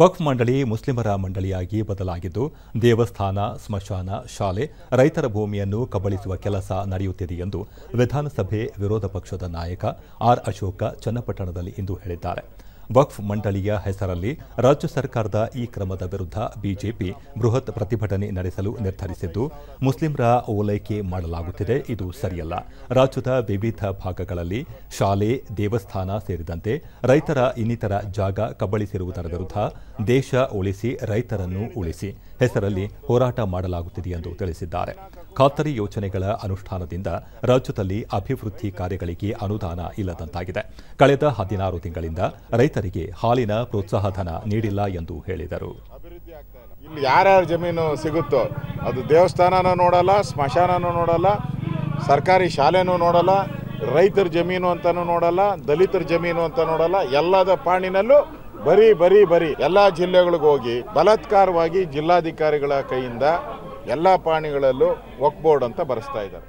ವಕ್ಫ್ ಮಂಡಳಿ ಮುಸ್ಲಿಮರ ಮಂಡಳಿಯಾಗಿ ಬದಲಾಗಿದ್ದು ದೇವಸ್ಥಾನ ಸ್ಮಶಾನ ಶಾಲೆ ರೈತರ ಭೂಮಿಯನ್ನು ಕಬಳಿಸುವ ಕೆಲಸ ನಡೆಯುತ್ತಿದೆ ಎಂದು ವಿಧಾನಸಭೆ ವಿರೋಧ ಪಕ್ಷದ ನಾಯಕ ಆರ್ ಅಶೋಕ ಚನ್ನಪಟ್ಟಣದಲ್ಲಿ ಇಂದು ಹೇಳಿದ್ದಾರೆ ವಕ್ಫ್ ಮಂಡಳಿಯ ಹೆಸರಲ್ಲಿ ರಾಜ್ಯ ಸರ್ಕಾರದ ಈ ಕ್ರಮದ ವಿರುದ್ಧ ಬಿಜೆಪಿ ಬೃಹತ್ ಪ್ರತಿಭಟನೆ ನಡೆಸಲು ನಿರ್ಧರಿಸಿದ್ದು ಮುಸ್ಲಿಂರ ಓಲೈಕೆ ಮಾಡಲಾಗುತ್ತಿದೆ ಇದು ಸರಿಯಲ್ಲ ರಾಜ್ಯದ ವಿವಿಧ ಭಾಗಗಳಲ್ಲಿ ಶಾಲೆ ದೇವಸ್ಥಾನ ಸೇರಿದಂತೆ ರೈತರ ಇನ್ನಿತರ ಜಾಗ ಕಬಳಿಸಿರುವುದರ ವಿರುದ್ಧ ದೇಶ ಉಳಿಸಿ ರೈತರನ್ನು ಉಳಿಸಿ ಹೆಸರಲ್ಲಿ ಹೋರಾಟ ಮಾಡಲಾಗುತ್ತಿದೆ ಎಂದು ತಿಳಿಸಿದ್ದಾರೆ ಖಾತರಿ ಯೋಜನೆಗಳ ಅನುಷ್ಠಾನದಿಂದ ರಾಜ್ಯದಲ್ಲಿ ಅಭಿವೃದ್ಧಿ ಕಾರ್ಯಗಳಿಗೆ ಅನುದಾನ ಇಲ್ಲದಂತಾಗಿದೆ ಕಳೆದ ಹದಿನಾರು ತಿಂಗಳಿಂದ ರೈತ ರೈತರಿಗೆ ಹಾಲಿನ ಪ್ರೋತ್ಸಾಹಧನ ನೀಡಿಲ್ಲ ಎಂದು ಹೇಳಿದರು ಇಲ್ಲಿ ಯಾರ್ಯಾರ ಜಮೀನು ಸಿಗುತ್ತೋ ಅದು ದೇವಸ್ಥಾನನೂ ನೋಡಲ್ಲ ಸ್ಮಶಾನನೂ ನೋಡಲ್ಲ ಸರ್ಕಾರಿ ಶಾಲೆನೂ ನೋಡಲ್ಲ ರೈತರ ಜಮೀನು ಅಂತಾನು ನೋಡಲ್ಲ ದಲಿತರ ಜಮೀನು ಅಂತ ನೋಡಲ್ಲ ಎಲ್ಲದ ಪಾಣಿನಲ್ಲೂ ಬರೀ ಬರೀ ಬರೀ ಎಲ್ಲ ಜಿಲ್ಲೆಗಳಿಗೆ ಹೋಗಿ ಬಲಾತ್ಕಾರವಾಗಿ ಜಿಲ್ಲಾಧಿಕಾರಿಗಳ ಕೈಯಿಂದ ಎಲ್ಲ ಪಾಣಿಗಳಲ್ಲೂ ಒಕ್ ಬೋರ್ಡ್ ಅಂತ ಬರೆಸ್ತಾ ಇದ್ದಾರೆ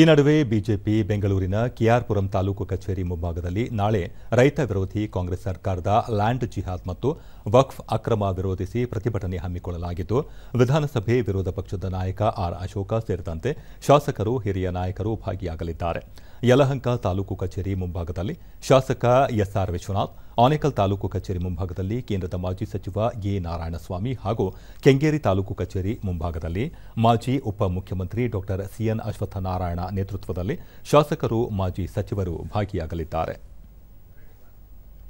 ಈ ನಡುವೆ ಬಿಜೆಪಿ ಬೆಂಗಳೂರಿನ ಕೆಆರ್ಪುರಂ ತಾಲೂಕು ಕಚೇರಿ ಮುಂಭಾಗದಲ್ಲಿ ನಾಳೆ ರೈತ ವಿರೋಧಿ ಕಾಂಗ್ರೆಸ್ ಸರ್ಕಾರದ ಲ್ಯಾಂಡ್ ಜಿಹಾದ್ ಮತ್ತು ವಕ್ಫ್ ಅಕ್ರಮ ವಿರೋಧಿಸಿ ಪ್ರತಿಭಟನೆ ಹಮ್ಮಿಕೊಳ್ಳಲಾಗಿದ್ದು ವಿಧಾನಸಭೆ ವಿರೋಧ ಪಕ್ಷದ ನಾಯಕ ಆರ್ ಅಶೋಕ ಸೇರಿದಂತೆ ಶಾಸಕರು ಹಿರಿಯ ನಾಯಕರು ಭಾಗಿಯಾಗಲಿದ್ದಾರೆ ಯಲಹಂಕ ತಾಲೂಕು ಕಚೇರಿ ಮುಂಭಾಗದಲ್ಲಿ ಶಾಸಕ ಎಸ್ಆರ್ ವಿಶ್ವನಾಥ್ ಆನೇಕಲ್ ತಾಲೂಕು ಕಚೇರಿ ಮುಂಭಾಗದಲ್ಲಿ ಕೇಂದ್ರದ ಮಾಜಿ ಸಚಿವ ಎ ನಾರಾಯಣಸ್ವಾಮಿ ಹಾಗೂ ಕೆಂಗೇರಿ ತಾಲೂಕು ಕಚೇರಿ ಮುಂಭಾಗದಲ್ಲಿ ಮಾಜಿ ಉಪಮುಖ್ಯಮಂತ್ರಿ ಡಾ ಸಿಎನ್ ನಾರಾಯಣ ನೇತೃತ್ವದಲ್ಲಿ ಶಾಸಕರು ಮಾಜಿ ಸಚಿವರು ಭಾಗಿಯಾಗಲಿದ್ದಾರೆ